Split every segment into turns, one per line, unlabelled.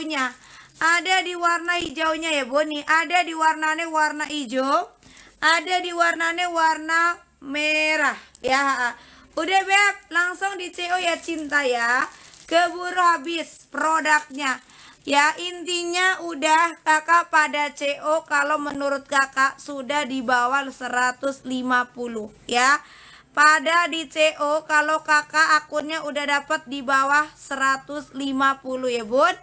hijaunya ada di warna hijaunya ya bu ada di warnanya warna hijau ada di warnanya warna merah ya udah beb langsung di CO ya cinta ya keburu habis produknya ya intinya udah kakak pada CO kalau menurut kakak sudah di bawah 150 ya pada di CO kalau kakak akunnya udah dapat di bawah 150 ya bun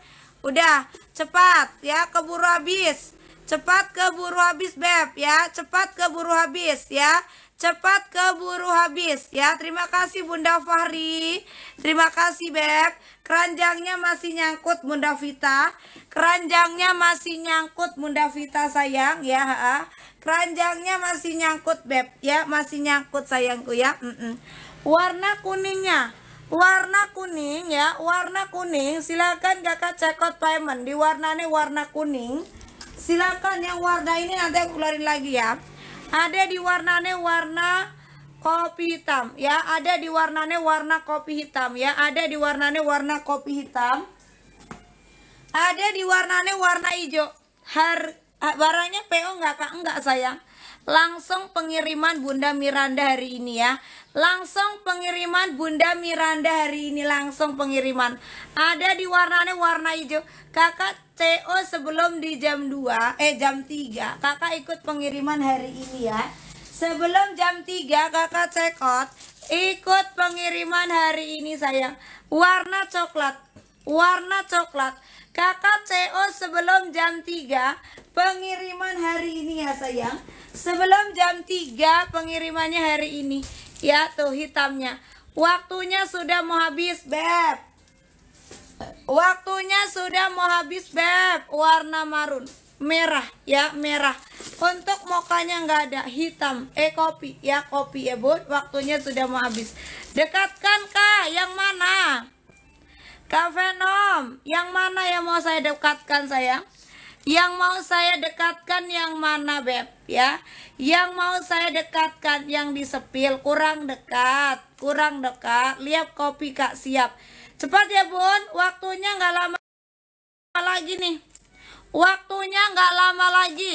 Udah, cepat ya, keburu habis. Cepat keburu habis Beb ya, cepat keburu habis ya. Cepat keburu habis ya. Terima kasih Bunda Fahri. Terima kasih Beb. Keranjangnya masih nyangkut Bunda Vita. Keranjangnya masih nyangkut Bunda Vita sayang ya. Keranjangnya masih nyangkut Beb ya, masih nyangkut sayangku ya. Mm -mm. Warna kuningnya warna kuning ya warna kuning silakan kakak cekot payment di warna warnanya warna kuning silakan yang warna ini nanti aku keluarin lagi ya ada di warna warnanya warna kopi hitam ya ada di warna warnanya warna kopi hitam ya ada di warna warnanya warna kopi hitam ada di warna warnanya warna hijau barangnya PO enggak kak enggak sayang langsung pengiriman Bunda Miranda hari ini ya langsung pengiriman Bunda Miranda hari ini langsung pengiriman ada di warnanya warna hijau kakak CO sebelum di jam 2 eh jam 3 kakak ikut pengiriman hari ini ya sebelum jam 3 kakak check ikut pengiriman hari ini sayang warna coklat warna coklat Kakak CO sebelum jam 3 pengiriman hari ini ya sayang Sebelum jam 3 pengirimannya hari ini Ya tuh hitamnya Waktunya sudah mau habis Beb Waktunya sudah mau habis Beb Warna marun Merah ya merah Untuk mokanya nggak ada hitam Eh kopi ya kopi ya bun Waktunya sudah mau habis Dekatkan kak yang mana? Kak Venom, yang mana yang mau saya dekatkan sayang? Yang mau saya dekatkan yang mana Beb ya? Yang mau saya dekatkan yang di disepil kurang dekat, kurang dekat. Lihat kopi Kak siap. Cepat ya Bun, waktunya nggak lama lagi nih. Waktunya nggak lama lagi.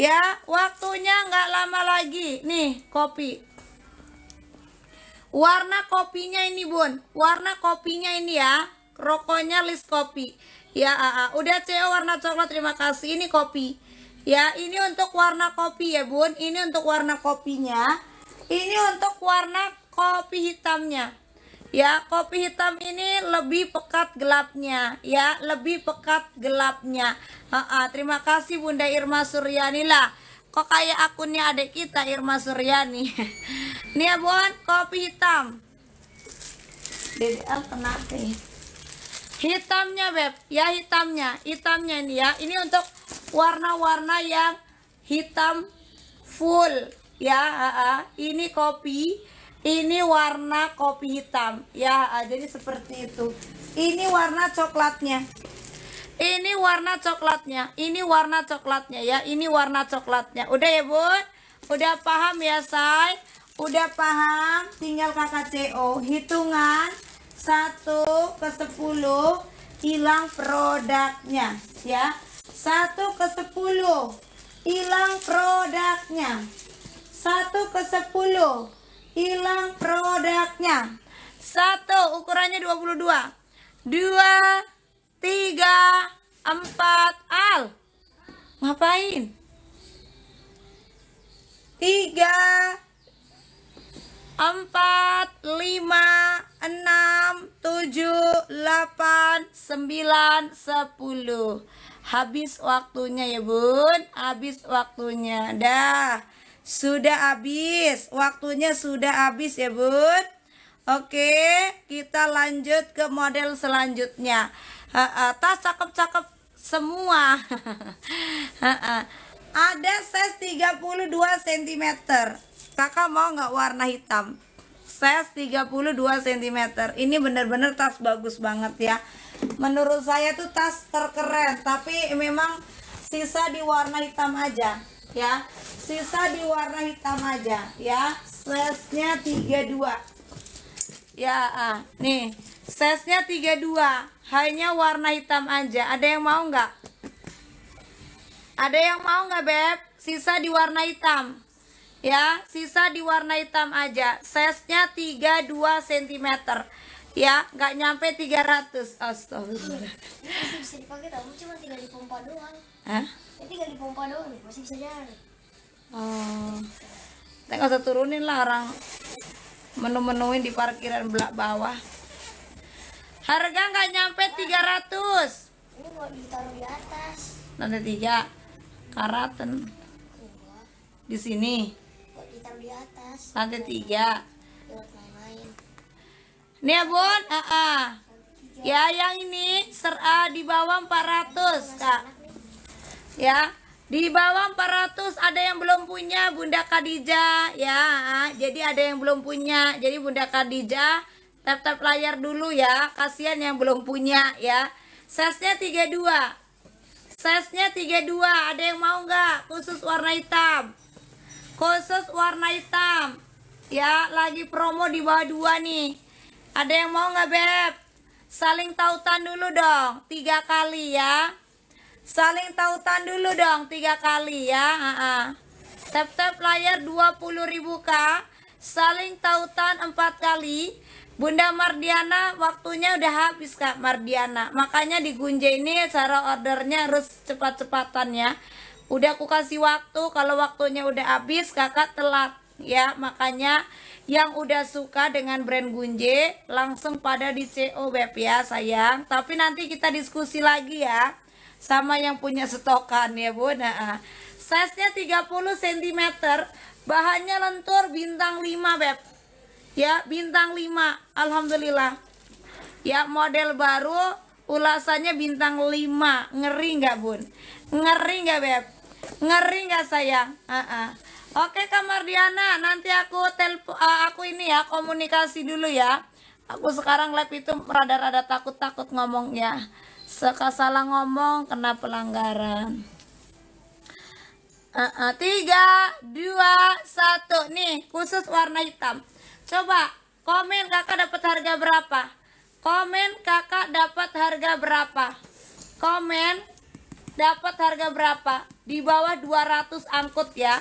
Ya, waktunya nggak lama lagi. Nih, kopi. Warna kopinya ini bun, warna kopinya ini ya, rokoknya list kopi. Ya, -a. Ah, ah. udah CEO warna coklat terima kasih. Ini kopi. Ya, ini untuk warna kopi ya bun. Ini untuk warna kopinya. Ini untuk warna kopi hitamnya. Ya, kopi hitam ini lebih pekat gelapnya, ya, lebih pekat gelapnya. a ah, -a. terima kasih Bunda Irma Suryanila kok kayak akunnya adik kita Irma Suryani Nia Bon kopi hitam DDL kenapa ya? hitamnya beb ya hitamnya hitamnya ini ya ini untuk warna-warna yang hitam full ya ha -ha. ini kopi ini warna kopi hitam ya ha jadi seperti itu ini warna coklatnya ini warna coklatnya, ini warna coklatnya ya, ini warna coklatnya. Udah ya bun? Udah paham ya say? Udah paham? Tinggal kakak CO. Hitungan satu ke 10 hilang produknya ya Satu ke 10 hilang produknya Satu ke 10 hilang produknya Satu ukurannya 22 Dua tiga, empat, al. Ngapain? Tiga, empat, lima, enam, tujuh, delapan, sembilan, sepuluh. Habis waktunya ya bun, habis waktunya. Dah, sudah habis, waktunya sudah habis ya bun. Oke, kita lanjut ke model selanjutnya tas cakep-cakep semua ada size 32 cm kakak mau nggak warna hitam size 32 cm ini bener-bener tas bagus banget ya menurut saya tuh tas terkeren tapi memang sisa di warna hitam aja ya sisa di warna hitam aja ya size nya 32 ya ah, nih Size-nya 32 Hanya warna hitam aja Ada yang mau nggak? Ada yang mau nggak Beb? Sisa di warna hitam Ya, sisa di warna hitam aja Size-nya 32 cm Ya, nggak nyampe 300 Astagfirullah Masih bisa dipakai tau, cuma tinggal dipompa doang Hah? Ya, tinggal dipompa doang, masih bisa jalan Oh Tengok saya turunin lah orang Menu-menuin di parkiran belak bawah Harga nggak nyampe 300. Ini mau ditaruh di atas. Lantai tiga Karaten. Di sini. Nanti ditaruh di atas. Lantai tiga Nih ya bun, uh ah, ya yang ini serah di bawah 400 kak. Ya, di bawah 400 ada yang belum punya Bunda Khadijah ya. Ah, jadi ada yang belum punya. Jadi Bunda Khadijah tap-tap layar dulu ya kasihan yang belum punya ya size-nya 32 size-nya 32 ada yang mau nggak khusus warna hitam khusus warna hitam ya lagi promo di bawah dua nih ada yang mau nggak beb saling tautan dulu dong tiga kali ya saling tautan dulu dong tiga kali ya uh -uh. tap tap layar 20.000 k saling tautan empat kali Bunda Mardiana waktunya udah habis Kak Mardiana Makanya di Gunje ini cara ordernya harus cepat-cepatan ya Udah aku kasih waktu kalau waktunya udah habis kakak telat ya Makanya yang udah suka dengan brand Gunje langsung pada di CO web ya sayang Tapi nanti kita diskusi lagi ya Sama yang punya stokan ya Bu Nah, ah. size-nya 30 cm Bahannya lentur bintang 5 Beb ya bintang 5 Alhamdulillah ya model baru ulasannya bintang 5 ngeri nggak bun ngeri nggak beb ngeri nggak sayang uh -uh. oke kamar Diana nanti aku telpo uh, aku ini ya komunikasi dulu ya aku sekarang lab itu rada-rada takut-takut ngomong ya Seka salah ngomong kena pelanggaran uh -uh. tiga dua satu nih khusus warna hitam Coba komen kakak dapat harga berapa? Komen kakak dapat harga berapa? Komen dapat harga berapa? Di bawah 200 angkut ya.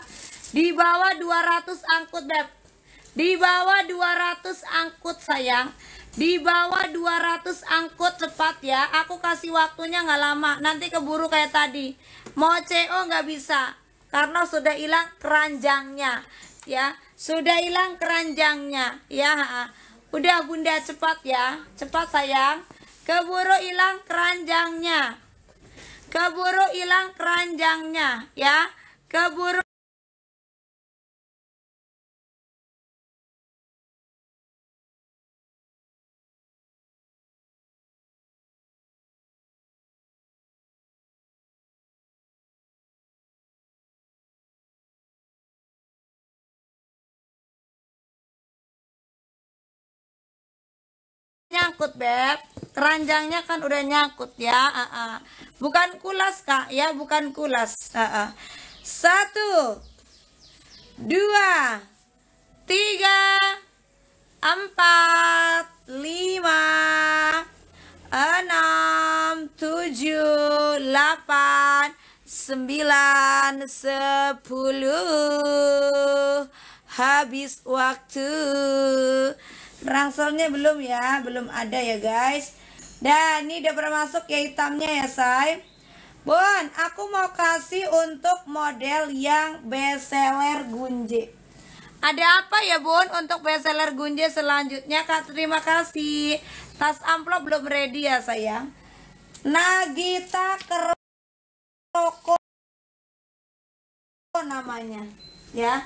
Di bawah 200 angkut Beb. Di bawah 200 angkut sayang. Di bawah 200 angkut cepat ya. Aku kasih waktunya nggak lama. Nanti keburu kayak tadi. Mau CO nggak bisa karena sudah hilang keranjangnya ya sudah hilang keranjangnya ya udah bunda cepat ya cepat sayang keburu hilang keranjangnya keburu hilang keranjangnya ya keburu nyangkut beb keranjangnya kan udah nyangkut ya uh -uh. bukan kulas kak ya bukan kulas uh -uh. satu dua tiga empat lima enam tujuh delapan sembilan sepuluh habis waktu Ranselnya belum ya, belum ada ya guys. Dan ini udah pernah masuk ya hitamnya ya say. Bun, aku mau kasih untuk model yang bestseller Gunje. Ada apa ya Bun untuk bestseller Gunje selanjutnya? Kak, terima kasih. Tas amplop belum ready ya sayang. Nagita kerokok, namanya ya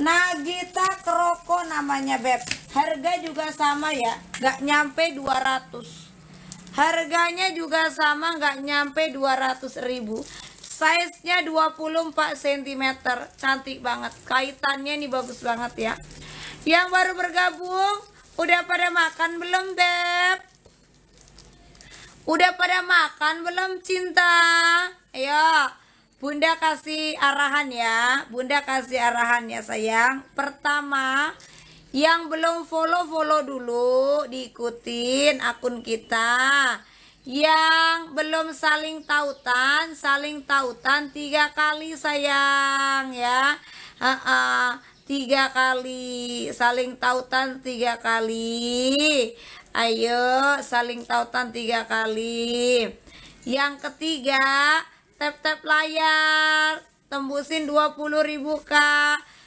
Nagita Kroko namanya Beb Harga juga sama ya Gak nyampe 200 Harganya juga sama Gak nyampe 200 ribu Size nya 24 cm Cantik banget Kaitannya ini bagus banget ya Yang baru bergabung Udah pada makan belum Beb? Udah pada makan belum cinta? Ayo Bunda kasih arahan ya. Bunda kasih arahan ya sayang. Pertama, yang belum follow-follow dulu, diikutin akun kita. Yang belum saling tautan, saling tautan tiga kali sayang ya. Uh -uh, tiga kali, saling tautan tiga kali. Ayo, saling tautan tiga kali. Yang ketiga, tap tap layar tembusin 20.000 kak.